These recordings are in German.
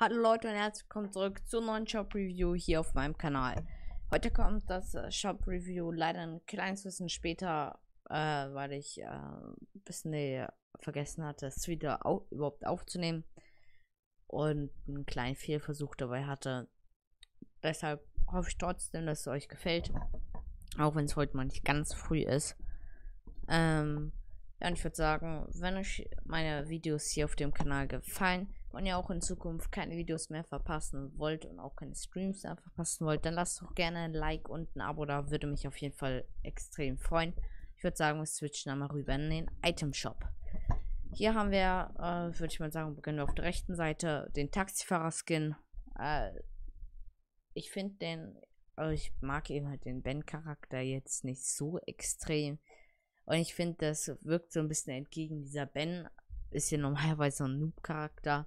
Hallo Leute und herzlich willkommen zurück zur neuen Shop Review hier auf meinem Kanal. Heute kommt das äh, Shop Review leider ein kleines bisschen später, äh, weil ich äh, ein bisschen äh, vergessen hatte, es wieder au überhaupt aufzunehmen und einen kleinen Fehlversuch dabei hatte. Deshalb hoffe ich trotzdem, dass es euch gefällt, auch wenn es heute mal nicht ganz früh ist. Ähm, ja, und ich würde sagen, wenn euch meine Videos hier auf dem Kanal gefallen, und ihr auch in Zukunft keine Videos mehr verpassen wollt und auch keine Streams mehr verpassen wollt, dann lasst doch gerne ein Like und ein Abo da. Würde mich auf jeden Fall extrem freuen. Ich würde sagen, wir switchen einmal rüber in den Item Shop. Hier haben wir, äh, würde ich mal sagen, beginnen wir auf der rechten Seite den Taxifahrer-Skin. Äh, ich finde den, also ich mag eben halt den Ben-Charakter jetzt nicht so extrem. Und ich finde, das wirkt so ein bisschen entgegen dieser Ben. Ist ja normalerweise so ein Noob-Charakter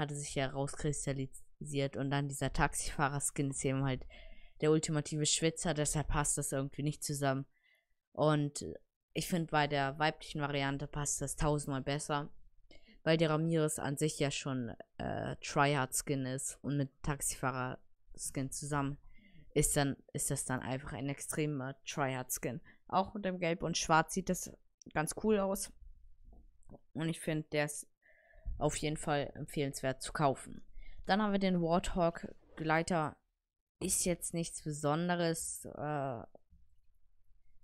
hatte sich ja rauskristallisiert und dann dieser Taxifahrer-Skin ist eben halt der ultimative Schwitzer, deshalb passt das irgendwie nicht zusammen. Und ich finde, bei der weiblichen Variante passt das tausendmal besser, weil der Ramirez an sich ja schon äh, Tryhard-Skin ist und mit Taxifahrer-Skin zusammen ist, dann, ist das dann einfach ein extremer Tryhard-Skin. Auch mit dem Gelb und Schwarz sieht das ganz cool aus. Und ich finde, der ist auf jeden Fall empfehlenswert zu kaufen. Dann haben wir den Warthog Gleiter. Ist jetzt nichts Besonderes. Äh,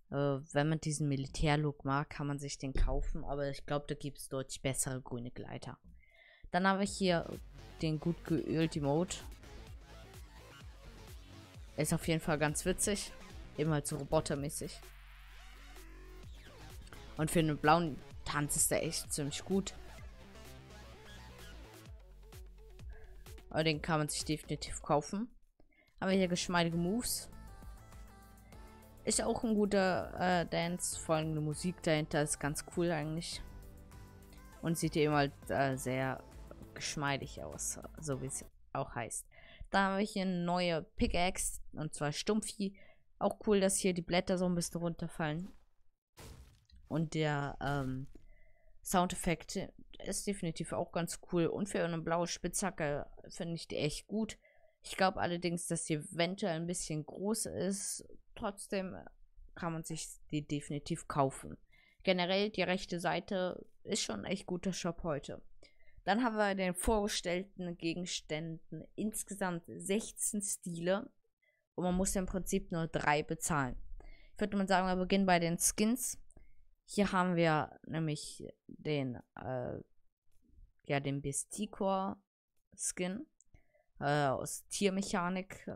äh, wenn man diesen Militärlook mag, kann man sich den kaufen. Aber ich glaube, da gibt es deutlich bessere grüne Gleiter. Dann habe ich hier den gut geölten Mode. Ist auf jeden Fall ganz witzig. Eben halt so robotermäßig. Und für einen blauen Tanz ist der echt ziemlich gut. Aber den kann man sich definitiv kaufen. Haben wir hier geschmeidige Moves. Ist auch ein guter äh, Dance. Vor allem die Musik dahinter ist ganz cool eigentlich. Und sieht eben halt äh, sehr geschmeidig aus, so wie es auch heißt. Da habe ich hier eine neue Pickaxe und zwar Stumpfi. Auch cool, dass hier die Blätter so ein bisschen runterfallen. Und der ähm, Soundeffekt ist definitiv auch ganz cool. Und für eine blaue Spitzhacke finde ich die echt gut. Ich glaube allerdings, dass sie eventuell ein bisschen groß ist. Trotzdem kann man sich die definitiv kaufen. Generell die rechte Seite ist schon ein echt guter Shop heute. Dann haben wir den vorgestellten Gegenständen insgesamt 16 Stile und man muss im Prinzip nur drei bezahlen. Ich würde mal sagen, wir beginnen bei den Skins. Hier haben wir nämlich den, äh, ja, den Besticor-Skin äh, aus Tiermechanik.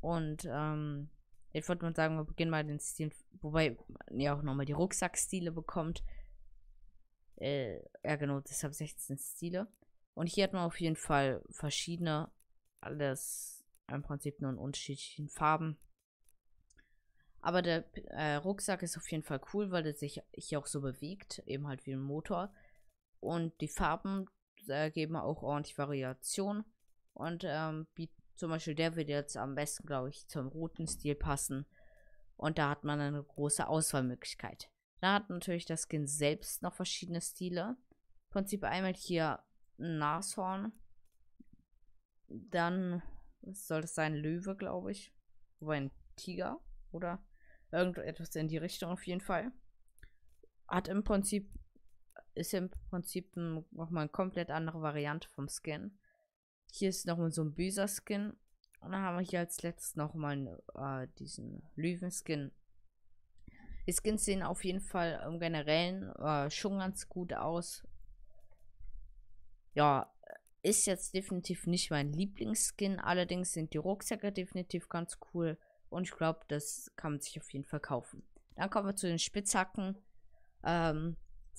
Und ähm, jetzt würde man sagen, wir beginnen mal den Stil, wobei man ja auch nochmal die Rucksackstile bekommt. Äh, ja, genau, deshalb 16 Stile. Und hier hat man auf jeden Fall verschiedene, alles im Prinzip nur in unterschiedlichen Farben. Aber der äh, Rucksack ist auf jeden Fall cool, weil er sich hier auch so bewegt, eben halt wie ein Motor. Und die Farben äh, geben auch ordentlich Variation. Und ähm, zum Beispiel der wird jetzt am besten, glaube ich, zum roten Stil passen. Und da hat man eine große Auswahlmöglichkeit. Da hat natürlich das Skin selbst noch verschiedene Stile. Im Prinzip einmal hier ein Nashorn. Dann soll es sein Löwe, glaube ich. Wobei ein Tiger, oder? Irgendetwas in die Richtung auf jeden Fall. Hat im Prinzip, ist im Prinzip nochmal eine komplett andere Variante vom Skin. Hier ist nochmal so ein Büser-Skin. Und dann haben wir hier als letztes nochmal äh, diesen Löwen-Skin. Die Skins sehen auf jeden Fall im Generellen äh, schon ganz gut aus. Ja, ist jetzt definitiv nicht mein Lieblingsskin. Allerdings sind die Rucksäcke definitiv ganz cool. Und ich glaube, das kann man sich auf jeden Fall kaufen. Dann kommen wir zu den Spitzhacken. Ähm,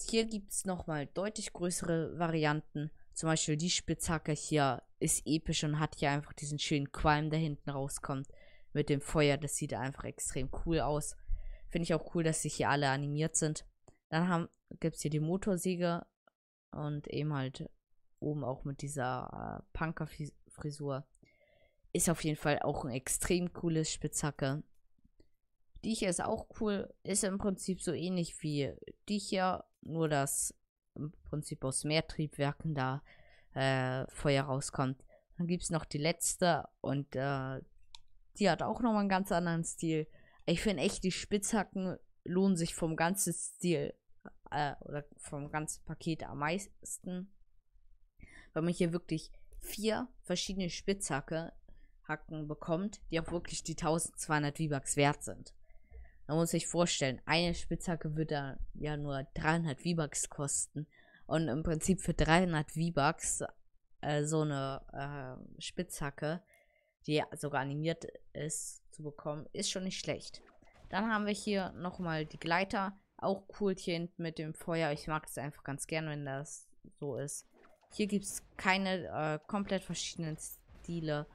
hier gibt es nochmal deutlich größere Varianten. Zum Beispiel die Spitzhacke hier ist episch und hat hier einfach diesen schönen Qualm, der hinten rauskommt mit dem Feuer. Das sieht einfach extrem cool aus. Finde ich auch cool, dass sich hier alle animiert sind. Dann gibt es hier die Motorsäge und eben halt oben auch mit dieser äh, Punker-Frisur. Ist auf jeden Fall auch ein extrem cooles Spitzhacke. Die hier ist auch cool. Ist im Prinzip so ähnlich wie die hier. Nur, dass im Prinzip aus mehr Triebwerken da äh, Feuer rauskommt. Dann gibt es noch die letzte. Und äh, die hat auch nochmal einen ganz anderen Stil. Ich finde echt, die Spitzhacken lohnen sich vom ganzen Stil äh, oder vom ganzen Paket am meisten. Weil man hier wirklich vier verschiedene Spitzhacke Hacken bekommt, die auch wirklich die 1200 V-Bucks wert sind. Man muss sich vorstellen, eine Spitzhacke würde ja nur 300 V-Bucks kosten. Und im Prinzip für 300 V-Bucks äh, so eine äh, Spitzhacke, die sogar animiert ist, zu bekommen, ist schon nicht schlecht. Dann haben wir hier nochmal die Gleiter. Auch cool hier hinten mit dem Feuer. Ich mag es einfach ganz gern, wenn das so ist. Hier gibt es keine äh, komplett verschiedenen Stile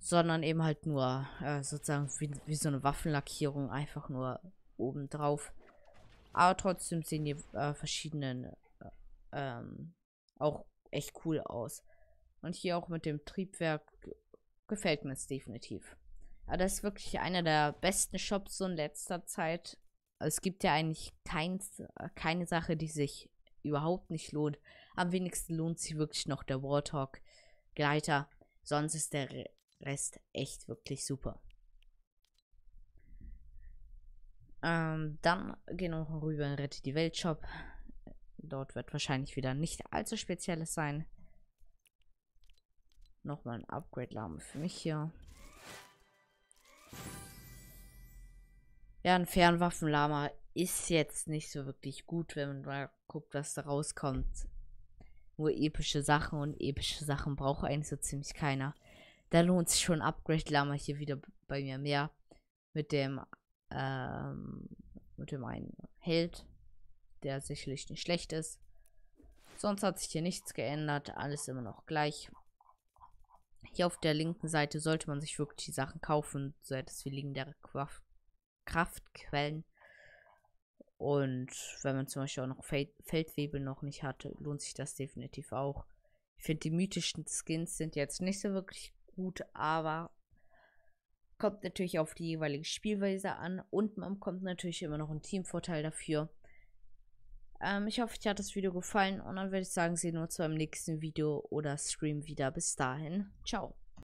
sondern eben halt nur äh, sozusagen wie, wie, so eine Waffenlackierung einfach nur oben drauf. Aber trotzdem sehen die äh, verschiedenen äh, ähm, auch echt cool aus. Und hier auch mit dem Triebwerk gefällt mir es definitiv. Aber das ist wirklich einer der besten Shops so in letzter Zeit. Also es gibt ja eigentlich kein, keine Sache, die sich überhaupt nicht lohnt. Am wenigsten lohnt sich wirklich noch der Warthog Gleiter. Sonst ist der Rest echt wirklich super. Ähm, dann gehen wir noch rüber in Rette die Welt Shop. Dort wird wahrscheinlich wieder nicht allzu Spezielles sein. Nochmal ein Upgrade-Lame für mich hier. Ja, ein Fernwaffen-Lama ist jetzt nicht so wirklich gut, wenn man mal guckt, was da rauskommt. Nur epische Sachen und epische Sachen braucht eigentlich so ziemlich keiner da lohnt sich schon Upgrade Lama hier wieder bei mir mehr. Mit dem, ähm, mit dem einen Held, der sicherlich nicht schlecht ist. Sonst hat sich hier nichts geändert, alles immer noch gleich. Hier auf der linken Seite sollte man sich wirklich die Sachen kaufen, so etwas wie legendäre Kraft Kraftquellen. Und wenn man zum Beispiel auch noch Fel Feldwebel noch nicht hatte, lohnt sich das definitiv auch. Ich finde, die mythischen Skins sind jetzt nicht so wirklich gut, aber kommt natürlich auf die jeweilige Spielweise an und man kommt natürlich immer noch einen Teamvorteil dafür. Ähm, ich hoffe, euch hat das Video gefallen und dann würde ich sagen, sehen wir uns beim nächsten Video oder Stream wieder. Bis dahin, ciao.